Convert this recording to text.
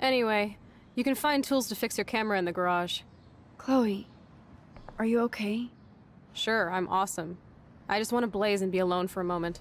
Anyway, you can find tools to fix your camera in the garage. Chloe, are you okay? Sure, I'm awesome. I just want to blaze and be alone for a moment.